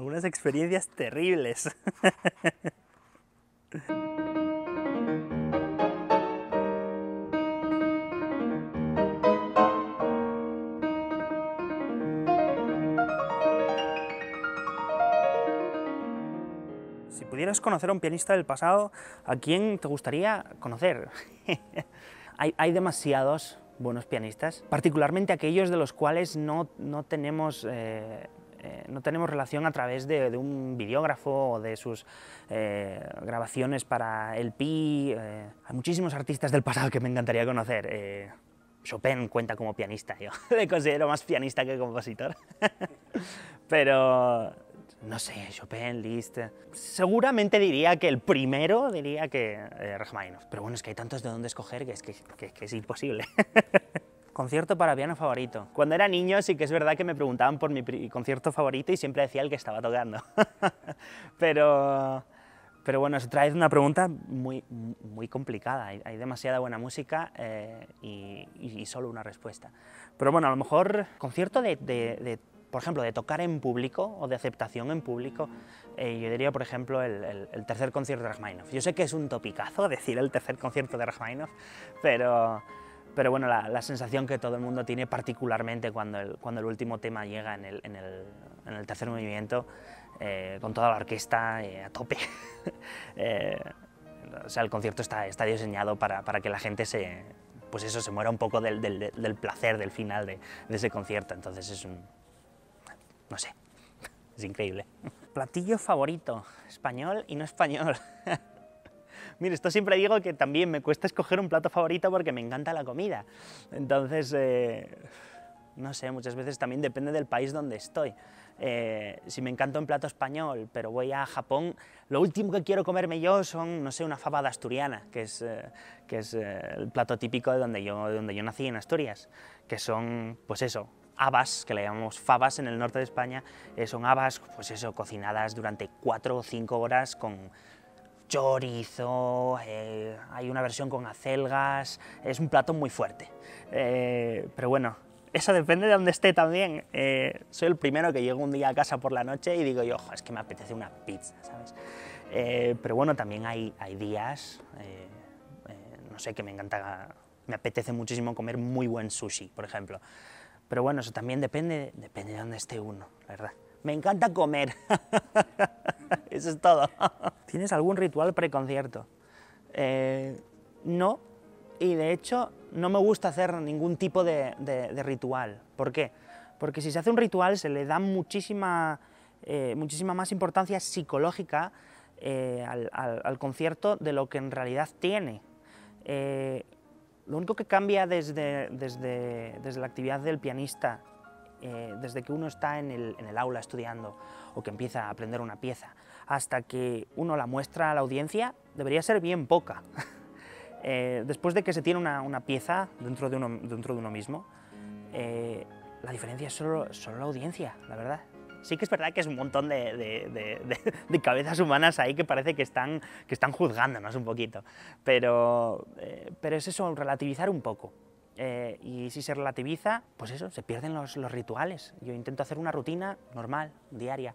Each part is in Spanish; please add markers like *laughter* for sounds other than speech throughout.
algunas experiencias terribles. *laughs* Si pudieras conocer a un pianista del pasado, ¿a quién te gustaría conocer? *laughs* hay, demasiados buenos pianistas, particularmente aquellos de los cuales no, tenemos eh, eh, no tenemos relación a través de, un videógrafo o de sus eh, grabaciones para el Pi. Eh, hay muchísimos artistas del pasado que me encantaría conocer. Chopin cuenta como pianista, yo *laughs* le considero más pianista que compositor. *laughs* Pero, no sé, Chopin, Liszt... Seguramente diría que el primero diría que Rachmaninoff. Pero bueno, es que hay tantos de dónde escoger que es, que es imposible. *laughs* Concierto para piano favorito. Cuando era niño sí que es verdad que me preguntaban por mi concierto favorito y siempre decía el que estaba tocando. *laughs* pero, pero bueno, vez una pregunta muy, muy complicada. Hay, demasiada buena música eh, y, solo una respuesta. Pero bueno, a lo mejor concierto de, por ejemplo, de tocar en público o de aceptación en público, eh, yo diría, por ejemplo, el, tercer concierto de Rachmaninoff. Yo sé que es un topicazo *laughs* decir el tercer concierto de Rachmaninoff, pero, pero bueno, la, la, sensación que todo el mundo tiene, particularmente cuando el, cuando el último tema llega en el, en el, en el tercer movimiento, eh, con toda la orquesta eh, a tope. *laughs* Eh, o sea, el concierto está, está diseñado para, para, que la gente se, pues eso, se muera un poco del, del, placer del final de, de, ese concierto. Entonces es un... no sé, *laughs* es increíble. Platillo favorito, español y no español. *laughs* Mira, esto siempre digo que también me cuesta escoger un plato favorito porque me encanta la comida. Entonces, eh, no sé, muchas veces también depende del país donde estoy. Eh, si me encanta un plato español, pero voy a Japón, lo último que quiero comerme yo son, no sé, una fabada asturiana, que es, eh, que es el plato típico de donde, yo, de donde yo nací, en Asturias, que son, pues eso, habas, que le llamamos fabas en el norte de España, son habas, pues eso, cocinadas durante cuatro o cinco horas con, chorizo, eh, hay una versión con acelgas, es un plato muy fuerte. Eh, pero bueno, eso depende de dónde esté también. Eh, soy el primero que llego un día a casa por la noche y digo yo, Ojo, es que me apetece una pizza, ¿sabes? pero bueno, también hay, hay días, no sé, que me encanta, me apetece muchísimo comer muy buen sushi, por ejemplo. Pero bueno, eso también depende, depende de dónde esté uno, la verdad. Me encanta comer. *laughs* *laughs* Eso es todo. *laughs* ¿Tienes algún ritual preconcierto? concierto eh, no, y de hecho no me gusta hacer ningún tipo de, ritual. ¿Por qué? Porque si se hace un ritual se le da muchísima, eh, muchísima más importancia psicológica eh, al, concierto de lo que en realidad tiene. lo único que cambia desde, desde, desde la actividad del pianista eh, desde que uno está en el, aula estudiando o que empieza a aprender una pieza, hasta que uno la muestra a la audiencia, debería ser bien poca. *laughs* Eh, después de que se tiene una, pieza dentro de uno, dentro de uno mismo, eh, la diferencia es solo, la audiencia, la verdad. Sí que es verdad que es un montón de, cabezas humanas ahí que parece que están, que están juzgándonos un poquito, pero, pero es eso, relativizar un poco. Eh, y si se relativiza, pues eso, se pierden los, los, rituales. Yo intento hacer una rutina normal, diaria.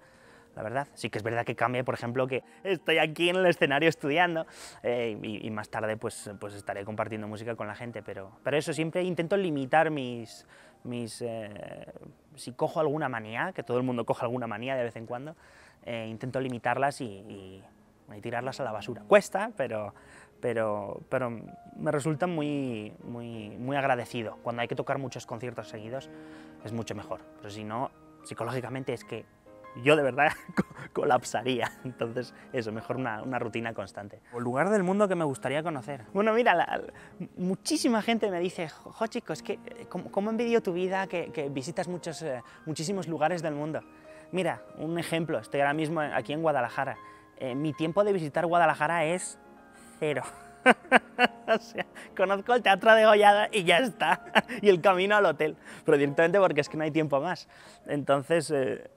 La verdad, sí que es verdad que cambie, por ejemplo, que estoy aquí en el escenario estudiando eh, y, más tarde pues, pues estaré compartiendo música con la gente, pero, pero eso siempre intento limitar mis... mis eh, si cojo alguna manía, que todo el mundo coja alguna manía de vez en cuando, intento limitarlas y, y tirarlas a la basura. Cuesta, pero, pero, me resulta muy, muy, muy agradecido. Cuando hay que tocar muchos conciertos seguidos es mucho mejor, pero si no, psicológicamente es que yo de verdad *laughs* colapsaría. Entonces, eso, mejor una, rutina constante. El lugar del mundo que me gustaría conocer. Bueno, mira, muchísima gente me dice, jo, chicos es que, eh, ¿cómo, cómo envidio tu vida que, visitas muchos, eh, muchísimos lugares del mundo? Mira, un ejemplo, estoy ahora mismo aquí en Guadalajara. Eh, mi tiempo de visitar Guadalajara es cero. *laughs* o sea, conozco el teatro de Goyada y ya está, *laughs* y el camino al hotel, pero directamente porque es que no hay tiempo más. Entonces, eh,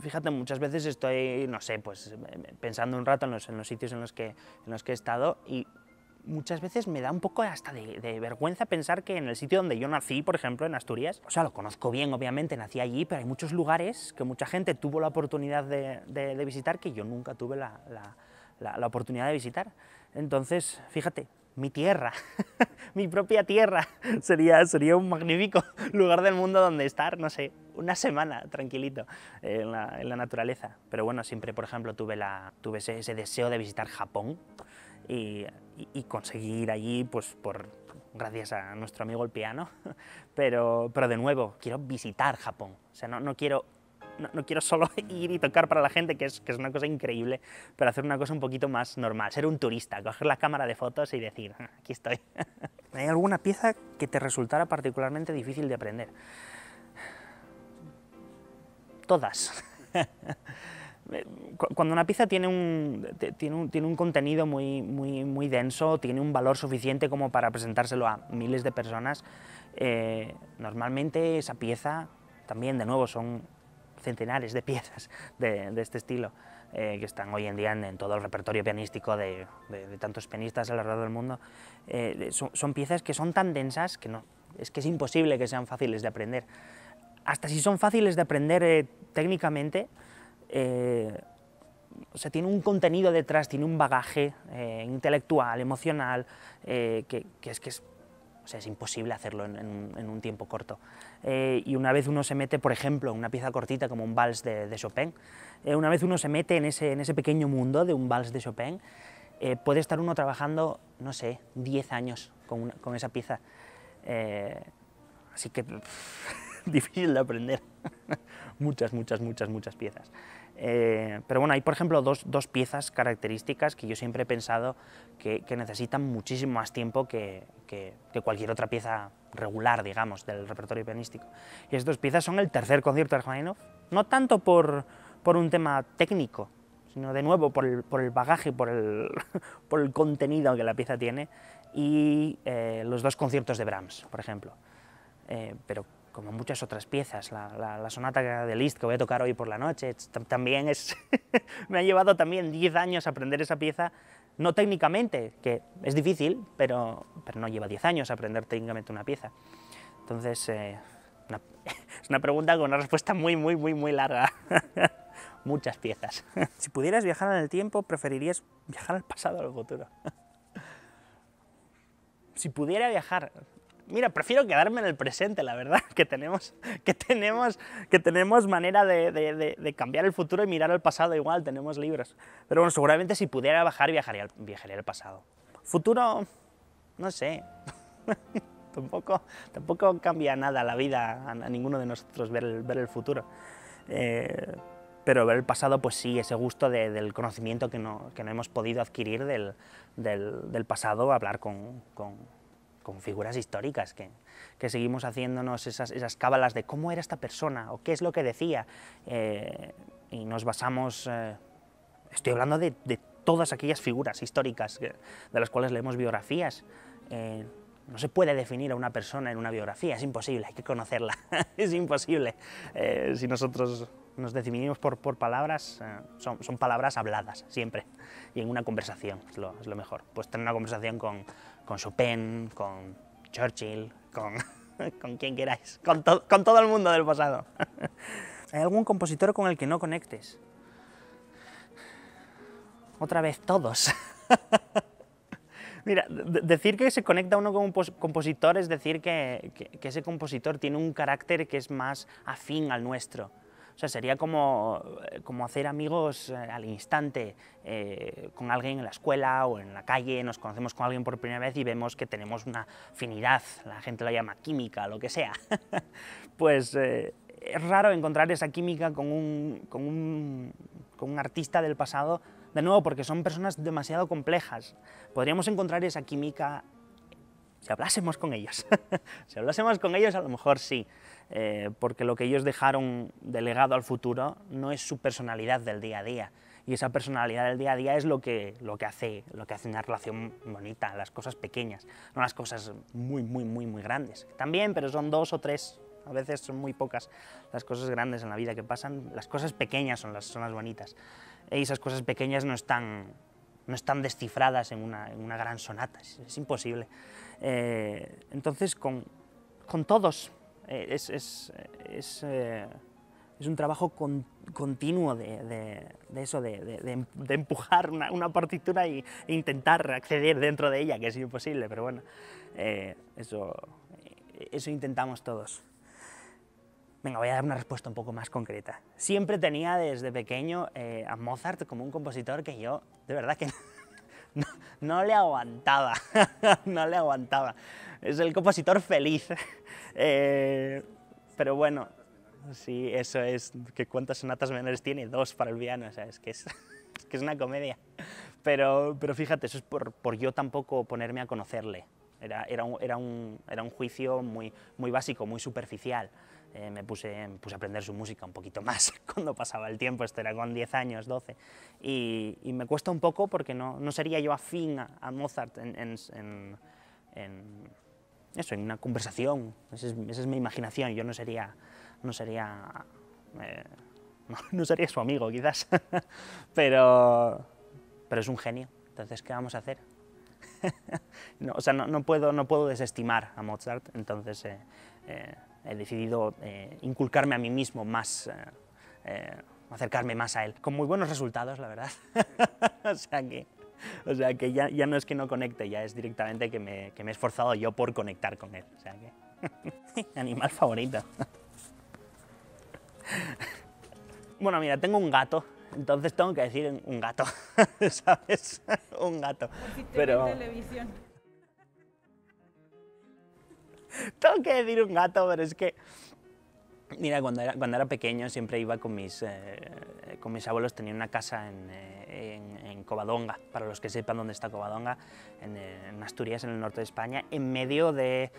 fíjate, muchas veces estoy, no sé, pues eh, pensando un rato en los, en los sitios en los, que, en los que he estado y muchas veces me da un poco hasta de, vergüenza pensar que en el sitio donde yo nací, por ejemplo, en Asturias, o sea, lo conozco bien, obviamente, nací allí, pero hay muchos lugares que mucha gente tuvo la oportunidad de, de visitar que yo nunca tuve la, la la, oportunidad de visitar. Entonces, fíjate, mi tierra, *laughs* mi propia tierra. *laughs* Sería, sería un magnífico *laughs* lugar del mundo donde estar, no sé, una semana tranquilito eh, en la, naturaleza. Pero bueno, siempre, por ejemplo, tuve, la, ese, deseo de visitar Japón y, conseguir allí, pues por gracias a nuestro amigo el piano, pero, pero de nuevo, quiero visitar Japón, o sea, no, no quiero no, quiero solo *laughs* ir y tocar para la gente, que es, es una cosa increíble, pero hacer una cosa un poquito más normal, ser un turista, coger la cámara de fotos y decir, ah, aquí estoy. *laughs* ¿Hay alguna pieza que te resultara particularmente difícil de aprender? Todas. *laughs* Eh, cuando una pieza tiene un, tiene un, contenido muy, muy, muy, denso, tiene un valor suficiente como para presentárselo a miles de personas, eh, normalmente esa pieza, también de nuevo, son centenares de piezas de, este estilo eh, que están hoy en día en, todo el repertorio pianístico de, tantos pianistas alrededor del mundo. Eh, son, piezas que son tan densas que no, es que es imposible que sean fáciles de aprender. Hasta si son fáciles de aprender eh, técnicamente, se tiene un contenido detrás, tiene un bagaje intelectual, emocional, que, que, es que es es imposible hacerlo en, en, un tiempo corto. Eh, y una vez uno se mete, por ejemplo, en una pieza cortita como un vals de, Chopin, eh, una vez uno se mete en ese, en ese pequeño mundo de un vals de Chopin, eh, puede estar uno trabajando, no sé, 10 años con, con esa pieza. así que... *laughs* *laughs* difícil de aprender. *laughs* muchas, muchas, muchas, muchas piezas. Eh, pero bueno, hay por ejemplo dos, dos, piezas características que yo siempre he pensado que, que necesitan muchísimo más tiempo que, que, cualquier otra pieza regular, digamos, del repertorio pianístico. Y estas dos piezas son el tercer concierto de Rachmaninoff, no tanto por, por un tema técnico, sino de nuevo por el, por el bagaje, por el, *laughs* por el, contenido que la pieza tiene, y eh, los dos conciertos de Brahms, por ejemplo. Eh, pero como muchas otras piezas. La, sonata de Liszt que voy a tocar hoy por la noche también es. *laughs* me ha llevado también 10 años aprender esa pieza, no técnicamente, que es difícil, pero, pero no lleva 10 años aprender técnicamente una pieza. Entonces, eh, *laughs* es una pregunta con una respuesta muy, muy, muy, muy larga. *laughs* Muchas piezas. si pudieras viajar en el tiempo, preferirías viajar al pasado o al futuro. si pudiera viajar mira, prefiero quedarme en el presente, la verdad, *laughs* que tenemos, que tenemos, que tenemos manera de, de, cambiar el futuro y mirar al pasado igual, tenemos libros. Pero bueno, seguramente si pudiera bajar, viajaría al, viajaría al pasado. Futuro, no sé. *laughs* tampoco, tampoco cambia nada la vida a, ninguno de nosotros ver el, ver el futuro. Eh, pero ver el pasado, pues sí, ese gusto del conocimiento que no, que no, hemos podido adquirir del, del, pasado, hablar con con figuras históricas, que, que seguimos haciéndonos esas, esas, cábalas de cómo era esta persona o qué es lo que decía. Eh, y nos basamos, eh, estoy hablando de, de, todas aquellas figuras históricas de las cuales leemos biografías. Eh, no se puede definir a una persona en una biografía, es imposible, hay que conocerla, *laughs* es imposible. si nosotros nos definimos por, por palabras, eh, son, son, palabras habladas siempre y en una conversación es lo, mejor. Pues tener una conversación con, con Chopin, con Churchill, con, *laughs* con quien queráis, con, con todo el mundo del pasado. *laughs* ¿Hay algún compositor con el que no conectes? Otra vez todos. *laughs* Mira, decir que se conecta uno con un compositor es decir que, que, ese compositor tiene un carácter que es más afín al nuestro sea, sería como, como hacer amigos eh, al instante eh, con alguien en la escuela o en la calle, nos conocemos con alguien por primera vez y vemos que tenemos una afinidad, la gente lo llama química, lo que sea. *laughs* pues eh, es raro encontrar esa química con un, con un, con un artista del pasado de nuevo, porque son personas demasiado complejas. Podríamos encontrar esa química si hablásemos con ellos. *laughs* si hablásemos con ellos, a lo mejor sí, eh, porque lo que ellos dejaron delegado al futuro no es su personalidad del día a día. Y esa personalidad del día a día es lo que, lo que, hace, lo que hace una relación bonita, las cosas pequeñas, no las cosas muy, muy, muy, muy grandes. También, pero son dos o tres, a veces son muy pocas las cosas grandes en la vida que pasan. Las cosas pequeñas son las, son las bonitas. Y esas cosas pequeñas no están no están descifradas en una, gran sonata, es, imposible. Eh, entonces, con, todos, eh, eh, es, un trabajo continuo de, eso, em, de, empujar una, una, partitura e intentar acceder dentro de ella, que es imposible, pero bueno, eso, eso intentamos todos. Venga, voy a dar una respuesta un poco más concreta. Siempre tenía desde pequeño eh, a Mozart como un compositor que yo, de verdad que *laughs* no, le aguantaba, *laughs* no le aguantaba. Es el compositor feliz. *laughs* Eh, pero bueno, sí, eso es, que cuántas sonatas menores tiene, dos para el piano, o sea, es que es, que es una comedia. Pero, pero fíjate, eso es por, por yo tampoco ponerme a conocerle. Era, era, un, era, un, era un juicio muy, muy básico, muy superficial. Eh, me, puse, puse a aprender su música un poquito más *laughs* cuando pasaba el tiempo, esto era con 10 años, 12, y, me cuesta un poco porque no, no sería yo afín a, Mozart en, eso, en una conversación, esa es, es, mi imaginación, yo no sería, no sería, eh, *laughs* no, sería su amigo quizás, *laughs* pero, pero es un genio, entonces ¿qué vamos a hacer? no, o sea, no, no, puedo, no puedo desestimar a Mozart, entonces eh, he decidido eh, inculcarme a mí mismo más, eh, eh, acercarme más a él, con muy buenos resultados, la verdad. *laughs* o sea que, ya, ya, no es que no conecte, ya es directamente que me, he esforzado yo por conectar con él. O sea que, *laughs* animal favorito. bueno, mira, tengo un gato entonces tengo que decir un gato, *laughs* ¿sabes? un gato. Pero... televisión. *laughs* Tengo que decir un gato, pero es que... Mira, cuando era, cuando era pequeño siempre iba con mis, eh, con mis abuelos, tenía una casa eh, en, en, Covadonga, para los que sepan dónde está Covadonga, en, eh, Asturias, en el norte de España, en medio de,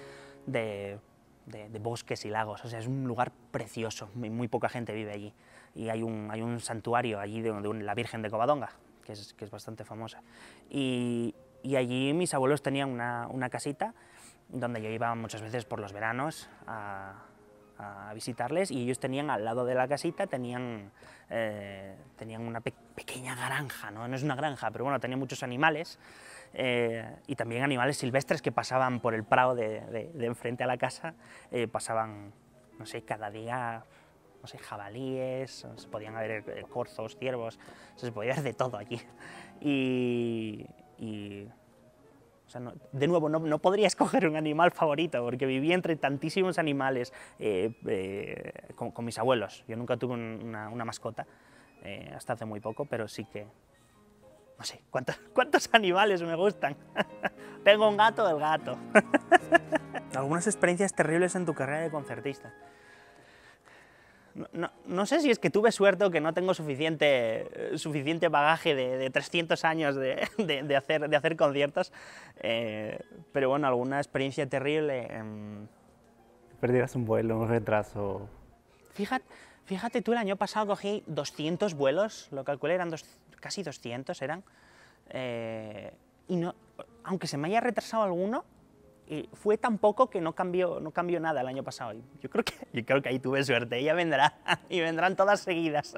de, de, bosques y lagos, o sea, es un lugar precioso, muy, poca gente vive allí, y hay un, hay un santuario allí de, la Virgen de Covadonga, que es, que es bastante famosa, y, y allí mis abuelos tenían una, una casita, donde yo iba muchas veces por los veranos a, visitarles y ellos tenían al lado de la casita tenían, eh, tenían una pequeña granja, ¿no? no es una granja, pero bueno, tenían muchos animales eh, y también animales silvestres que pasaban por el prado de, enfrente a la casa, eh, pasaban, no sé, cada día, no sé, jabalíes, se podían ver corzos, ciervos, se podía ver de todo allí. y de nuevo, no, podría *laughs* escoger un animal favorito, porque viví entre tantísimos animales eh, eh, con, mis abuelos. Yo nunca tuve una, mascota, eh, hasta hace muy poco, pero sí que... No sé, ¿cuántos, *laughs* animales me gustan? *laughs* Tengo un gato, el gato. ¿Algunas experiencias terribles en tu carrera de concertista? No, sé si es que tuve suerte o que no tengo suficiente, eh, suficiente bagaje de, 300 años *laughs* de, hacer, de hacer conciertos, eh, pero bueno, alguna experiencia terrible. Eh. Perdieras un vuelo, un retraso. Fíjate, fíjate tú, el año pasado cogí 200 vuelos, lo calculé, eran casi 200, eran. Eh, y no, aunque se me haya retrasado alguno, fue tan poco que no cambió, no cambió nada el año pasado. Yo creo, que, creo que ahí tuve suerte, ella vendrá y vendrán todas seguidas.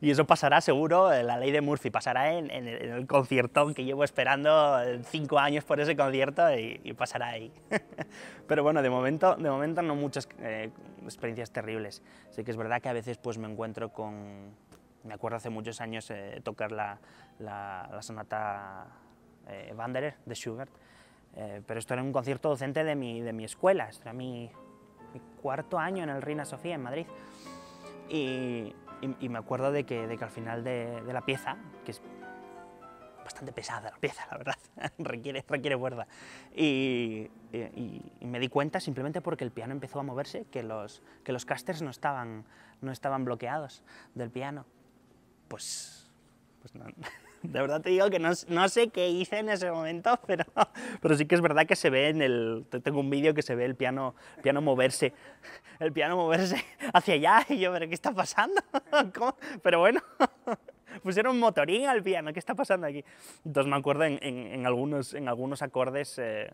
y eso pasará seguro, la ley de Murphy pasará en, el, concierto conciertón que llevo esperando cinco años por ese concierto y, pasará ahí. Pero bueno, de momento, de momento no muchas eh, experiencias terribles. sé que es verdad que a veces pues me encuentro con... Me acuerdo hace muchos años eh, tocar la, la, sonata eh, Wanderer de Schubert eh, pero esto era un concierto docente de mi, de mi escuela, esto era mi, cuarto año en el Reina Sofía, en Madrid. Y, me acuerdo de que, de que al final de, la pieza, que es bastante pesada la pieza, la verdad, *laughs* requiere, requiere fuerza, y, me di cuenta simplemente porque el piano empezó a moverse, que los, que los casters no estaban, no estaban bloqueados del piano. Pues, pues no. De verdad te digo que no, no, sé qué hice en ese momento, *laughs* pero, pero sí que es verdad que se ve en el... Tengo un vídeo que se ve el piano, piano moverse, el piano moverse *laughs* hacia allá y yo, pero ¿qué está pasando? *laughs* Pero bueno, pusieron motorín al piano, ¿qué está pasando aquí? Entonces me acuerdo en, en, algunos, en algunos acordes, eh,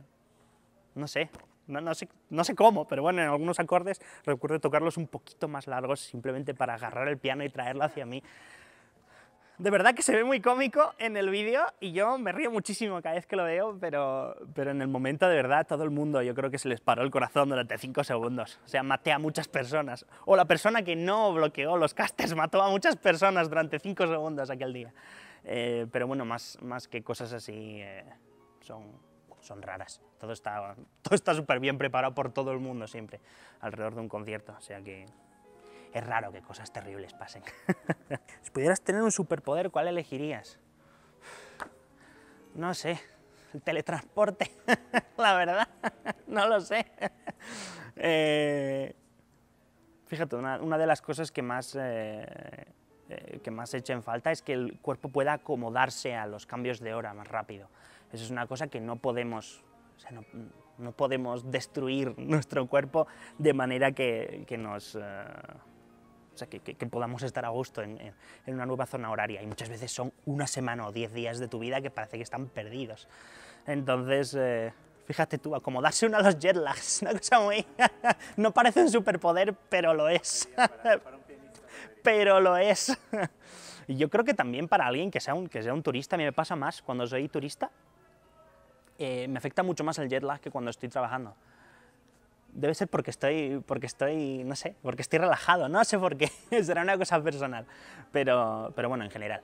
no sé, no, no, sé, no sé cómo, pero bueno, en algunos acordes recuerdo tocarlos un poquito más largos simplemente para agarrar el piano y traerlo hacia mí de verdad que se ve muy cómico en el vídeo y yo me río muchísimo cada vez que lo veo, pero, pero en el momento de verdad todo el mundo yo creo que se les paró el corazón durante 5 segundos. O sea, maté a muchas personas. O la persona que no bloqueó los castes mató a muchas personas durante 5 segundos aquel día. Eh, pero bueno, más, más que cosas así eh, son, son raras. Todo está todo súper bien preparado por todo el mundo siempre alrededor de un concierto. O sea que es raro que cosas terribles pasen. *laughs* si pudieras tener un superpoder, ¿cuál elegirías? No sé, el teletransporte, *laughs* la verdad, *laughs* no lo sé. Eh, fíjate, una, de las cosas que más, eh, eh que más echen falta es que el cuerpo pueda acomodarse a los cambios de hora más rápido. Eso es una cosa que no podemos, no, podemos destruir nuestro cuerpo de manera que, nos... Eh, que, podamos estar a gusto en, una nueva zona horaria. Y muchas veces son una semana o diez días de tu vida que parece que están perdidos. Entonces, eh, fíjate tú, acomodarse uno a los jet lags, una cosa muy... *laughs* no parece un superpoder, pero lo es. *laughs* pero lo es. Y yo creo que también para alguien que sea un, que sea un turista, a mí me pasa más cuando soy turista, eh, me afecta mucho más el jet lag que cuando estoy trabajando debe ser porque estoy, porque estoy, no sé, porque estoy relajado, no sé por qué, *laughs* será una cosa personal, pero, pero bueno, en general,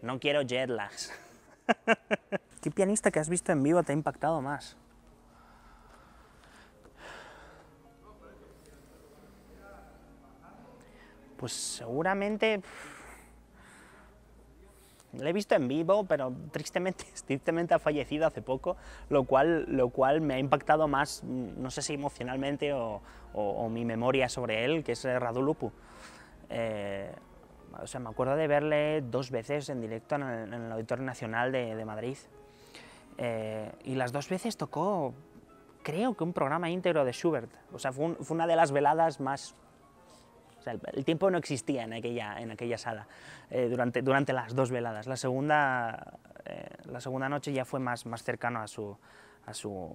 no quiero jet lags. *laughs* ¿Qué pianista que has visto en vivo te ha impactado más? Pues seguramente... Le he visto en vivo, pero tristemente, *laughs* tristemente ha fallecido hace poco, lo cual, lo cual me ha impactado más, mm, no sé si emocionalmente o, mi memoria sobre él, que es eh, Radulupu. Eh, o sea, me acuerdo de verle dos veces en directo en el, Auditorio Nacional de, Madrid. Eh, y las dos veces tocó, creo que un programa íntegro de Schubert. O sea, fue una de las veladas más el, tiempo no existía en aquella, en aquella sala eh, durante, durante las dos veladas. La segunda, eh, la segunda noche ya fue más, más cercano a su... A su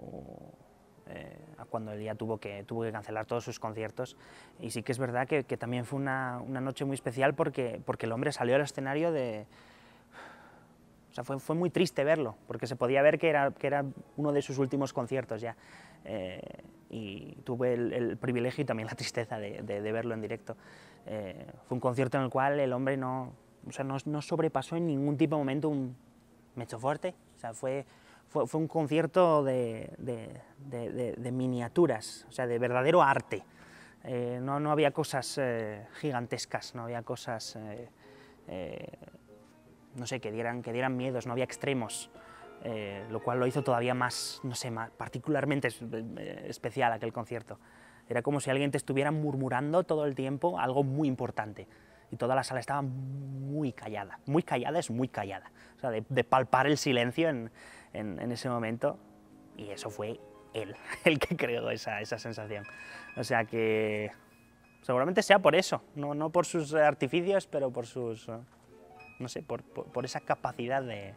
eh, a cuando él ya tuvo que, tuvo que cancelar todos sus conciertos. Y sí que es verdad que, también fue una, una, noche muy especial porque, porque el hombre salió al escenario de... O sea, fue, fue muy triste verlo, porque se podía ver que era, que era uno de sus últimos conciertos ya y tuve el, privilegio y también la tristeza de, verlo en directo. Eh, fue un concierto en el cual el hombre no, o sea, no, no, sobrepasó en ningún tipo de momento un mecho fuerte. O sea, fue, fue, un concierto de, de, miniaturas, o sea, de verdadero arte. Eh, no, no, había cosas eh, gigantescas, no había cosas, no sé, que dieran, que dieran miedos, no había extremos. Eh, lo cual lo hizo todavía más, no sé, particularmente eh, especial aquel concierto. Era como si alguien te estuviera murmurando todo el tiempo algo muy importante. Y toda la sala estaba muy callada. Muy callada es muy callada. O sea, de, palpar el silencio en, ese momento. Y eso fue él, *laughs* el que creó esa, sensación. O sea que seguramente sea por eso. No, no por sus artificios, pero por sus... Eh, no sé, por, esa capacidad de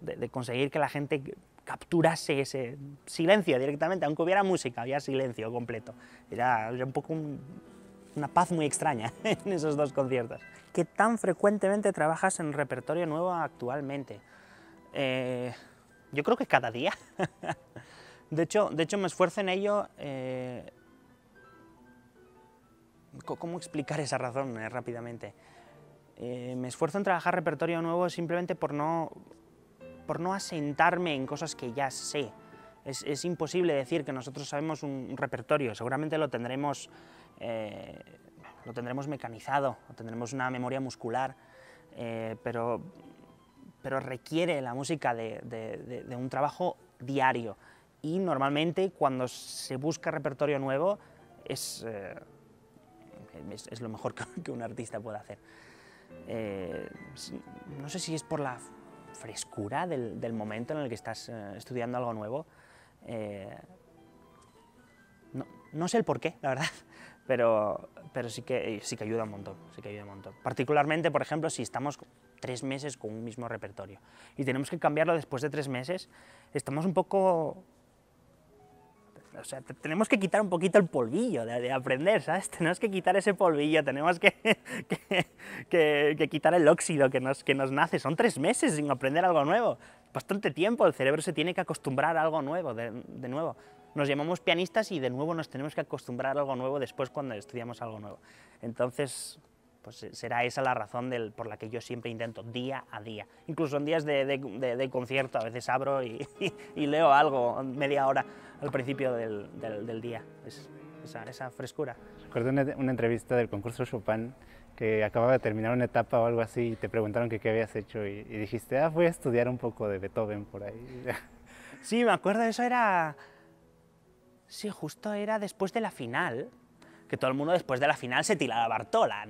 de, conseguir que la gente capturase ese silencio directamente, aunque hubiera música, había silencio completo. Era, un poco una paz muy extraña *laughs* en esos dos conciertos. ¿Qué tan frecuentemente trabajas en repertorio nuevo actualmente? Eh, yo creo que cada día. *laughs* de, hecho, de hecho, me esfuerzo en ello. Eh, ¿Cómo explicar esa razón eh, rápidamente? me esfuerzo en trabajar repertorio nuevo simplemente por no por no asentarme en cosas que ya sé. Es, es imposible decir que nosotros sabemos un, repertorio, seguramente lo tendremos, eh, lo tendremos mecanizado, lo tendremos una memoria muscular, eh, pero, pero requiere la música de, de, un trabajo diario. Y normalmente cuando se busca repertorio nuevo es, eh, es, lo mejor *laughs* que, un artista puede hacer. no sé si es por la frescura del, momento en el que estás eh, estudiando algo nuevo. Eh, no, sé el por qué, la verdad, *laughs* pero, pero sí, que, eh, sí que ayuda un montón, sí que ayuda un montón. Particularmente, por ejemplo, si estamos tres meses con un mismo repertorio y tenemos que cambiarlo después de tres meses, estamos un poco tenemos que quitar un poquito el polvillo de, aprender, ¿sabes? *laughs* Tenemos que quitar ese polvillo, tenemos *laughs* que, que, quitar el óxido que nos, que nos nace. Son tres meses sin aprender algo nuevo. Bastante tiempo, el cerebro se tiene que acostumbrar a algo nuevo, de, de nuevo. Nos llamamos pianistas y de nuevo nos tenemos que acostumbrar a algo nuevo después cuando estudiamos algo nuevo. Entonces, pues eh, será esa la razón del, por la que yo siempre intento día a día. Incluso en días de, concierto, a veces abro *laughs* y, leo algo media hora al principio del, día. esa, frescura. Recuerdo una, una, entrevista del concurso Chopin que acababa de terminar una etapa o algo así y te preguntaron que qué habías hecho y, dijiste, ah, voy a estudiar un poco de Beethoven por ahí. *laughs* Sí, me acuerdo, eso era... Sí, justo era después de la final, que todo el mundo después de la final se tiraba a Bartola,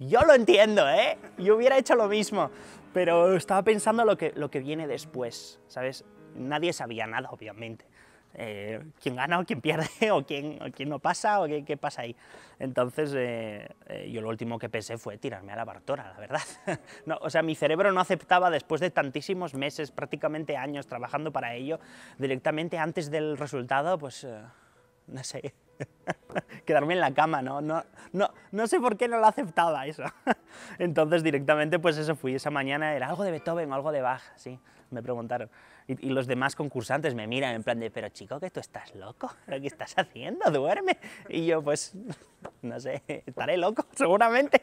yo lo entiendo, ¿eh? Yo hubiera hecho lo mismo, pero estaba pensando lo que, lo que viene después, ¿sabes? Nadie sabía nada, obviamente. Eh, quién gana o quién pierde, *laughs* o quién, no pasa, o qué, pasa ahí. Entonces, eh, eh, yo lo último que pensé fue tirarme a la Bartora, la verdad. *laughs* no, o sea, mi cerebro no aceptaba, después de tantísimos meses, prácticamente años trabajando para ello, directamente antes del resultado, pues, no sé, *laughs* Quedarme en la cama, ¿no? No, no, no sé por qué no lo aceptaba eso. *laughs* Entonces directamente pues eso fui, esa mañana era algo de Beethoven o algo de Bach, sí, me preguntaron. Y, los demás concursantes me miran en plan de, pero chico, que tú estás loco, qué estás haciendo? Duerme. Y yo pues, no sé, estaré loco, *laughs* seguramente.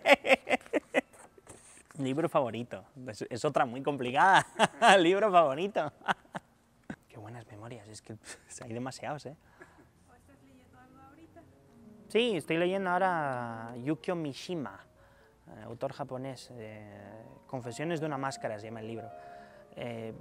Libro favorito, es, es otra muy complicada. Libro favorito. Qué buenas memorias, es que hay demasiados, ¿eh? Sí, estoy leyendo ahora Yukio Mishima, eh, autor japonés, eh, Confesiones de una máscara se llama el libro. Eh,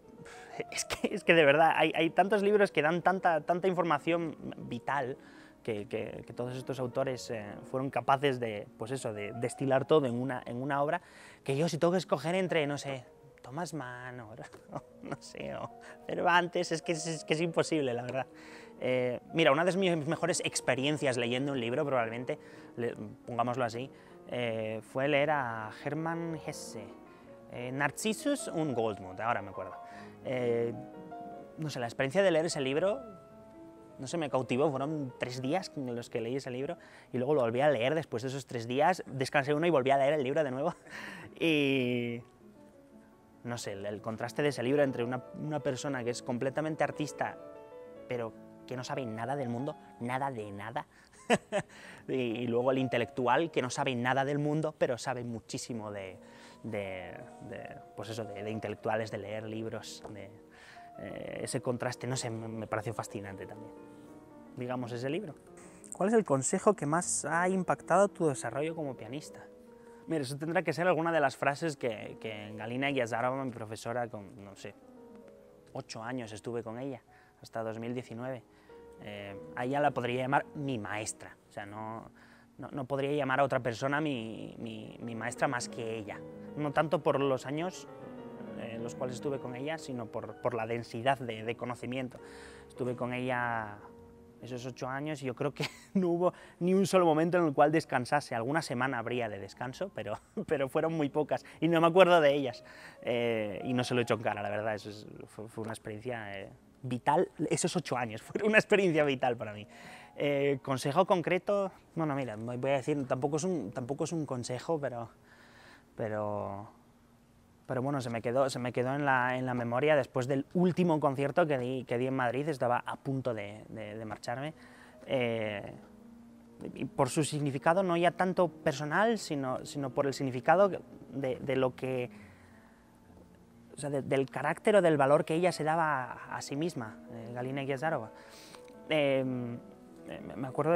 *laughs* es, que, es que de verdad, hay, hay tantos libros que dan tanta, tanta información vital que, que, todos estos autores fueron capaces de, pues eso, de destilar todo en una, en una obra, que yo si tengo que escoger entre, no sé, Thomas Mann, o, *laughs* no sé, Cervantes, es que es que es imposible, la verdad. Eh, mira, una de mis mejores experiencias leyendo un libro, probablemente, pongámoslo así, eh, fue leer a Hermann Hesse, eh, Narcissus und Goldmund, ahora me acuerdo. no sé, la experiencia de leer ese libro, no sé, me cautivó, fueron tres días en los que leí ese libro y luego lo volví a leer después de esos tres días, descansé uno y volví a leer el libro de nuevo *laughs* y no sé, el, contraste de ese libro entre una, una persona que es completamente artista, pero que no sabe nada del mundo, nada de nada. *laughs* y, luego el intelectual, que no sabe nada del mundo, pero sabe muchísimo de, de, pues eso, de, intelectuales, de leer libros. Eh, ese contraste, no sé, me pareció fascinante también. Digamos, ese libro. ¿Cuál es el consejo que más ha impactado tu desarrollo como pianista? Mira, eso tendrá que ser alguna de las frases que, Galina Yazarova, mi profesora, con, no sé, ocho años estuve con ella, hasta 2019. Eh, a ella la podría llamar mi maestra, o sea, no, no, podría llamar a otra persona mi, mi, maestra más que ella, no tanto por los años en eh, los cuales estuve con ella, sino por, por la densidad de, de, conocimiento. Estuve con ella esos ocho años y yo creo que *laughs* no hubo ni un solo momento en el cual descansase, alguna semana habría de descanso, pero, *laughs* pero fueron muy pocas y no me acuerdo de ellas eh, y no se lo he hecho en cara, la verdad, eso fue, fue, una experiencia vital, esos ocho años, *laughs* fueron una experiencia vital para mí. Eh, consejo concreto, bueno, mira, voy a decir, tampoco es un, tampoco es un consejo, pero, pero, pero bueno, se me quedó, se me quedó en, la, en la memoria después del último concierto que di, que di en Madrid, estaba a punto de, marcharme. Eh, por su significado, no ya tanto personal, sino, sino por el significado de, de lo que o sea, del carácter o del valor que ella se daba a, sí misma, eh, Galina Yazarova. Em, eh, me acuerdo,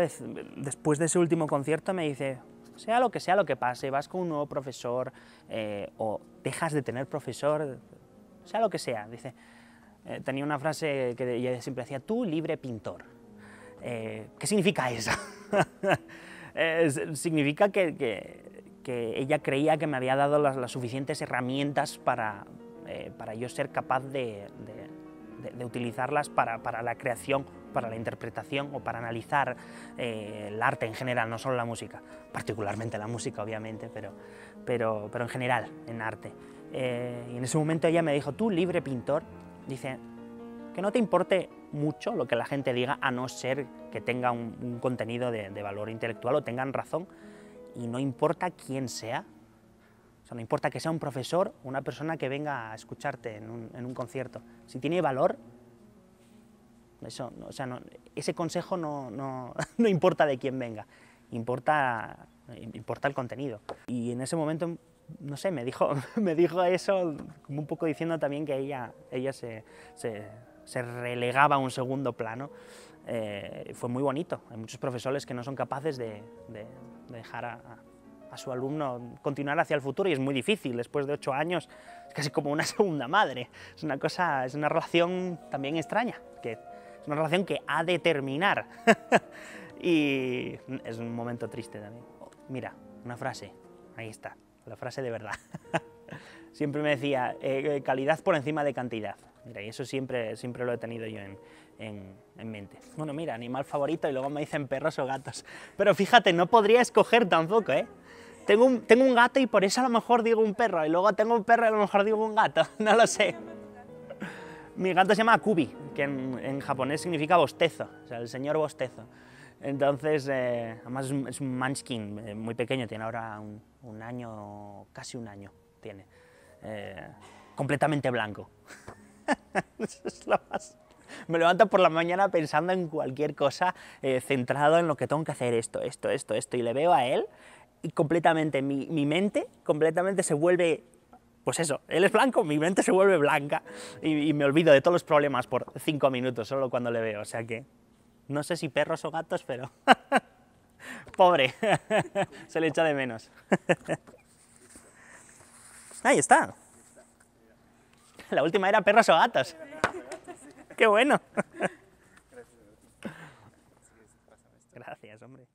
después de ese último concierto me dice, sea lo que sea lo que pase, vas con un nuevo profesor eh, o dejas de tener profesor, sea lo que sea. Dice, tenía una frase que ella siempre decía, tú libre pintor. ¿Qué significa eso? *laughs* significa que, ella creía que me había dado las suficientes herramientas para, eh, para yo ser capaz de, utilizarlas para, la creación, para la interpretación o para analizar eh, el arte en general, no solo la música, particularmente la música obviamente, pero, en general, en arte. Eh, y en ese momento ella me dijo, tú libre pintor, dice, que no te importe mucho lo que la gente diga, a no ser que tenga un, contenido de valor intelectual o tengan razón, y no importa quién sea, no importa que sea un profesor o una persona que venga a escucharte en un, concierto. Si tiene valor, eso, sea, ese consejo *laughs* no, importa de quién venga, importa, importa el contenido. Y en ese momento, no sé, me dijo, *laughs* me dijo eso como un poco diciendo también que ella, ella se, relegaba a un segundo plano. Eh, fue muy bonito. Hay muchos profesores que no son capaces de, dejar a a su alumno continuar hacia el futuro y es muy difícil, después de ocho años es casi como una *laughs* segunda madre, es una cosa, es una relación también extraña, que es una relación que ha de terminar *laughs* y es un momento triste también. Mira, una frase, ahí está, la frase de verdad. *laughs* siempre me decía, eh, eh, calidad por encima de cantidad. y eso siempre, siempre lo he tenido yo en, en, mente. Bueno, mira, animal favorito y luego me dicen perros o gatos. Pero fíjate, no podría escoger tampoco, ¿eh? tengo un, tengo un gato y por eso a lo mejor digo un perro, y luego tengo un perro y a lo mejor digo un gato, *laughs* no lo sé. Mi gato se llama Kubi, que en, japonés significa bostezo, o sea, el señor bostezo. Entonces, eh, además es un, manskin eh, muy pequeño, tiene ahora un, año, casi un año tiene. Eh, completamente blanco. *laughs* Eso es lo más... Me levanto por la mañana pensando en cualquier cosa, centrado en lo que tengo que hacer, esto, esto, esto, esto, y le veo a él y completamente mi, mi mente completamente se vuelve pues eso, él es blanco, mi mente se vuelve blanca y, y, me olvido de todos los problemas por cinco minutos solo cuando le veo. O sea que no sé si perros o gatos, pero *laughs* pobre, *laughs* se le echa de menos. *laughs* Ahí está. La última era perros o gatos. Qué bueno. Gracias, hombre.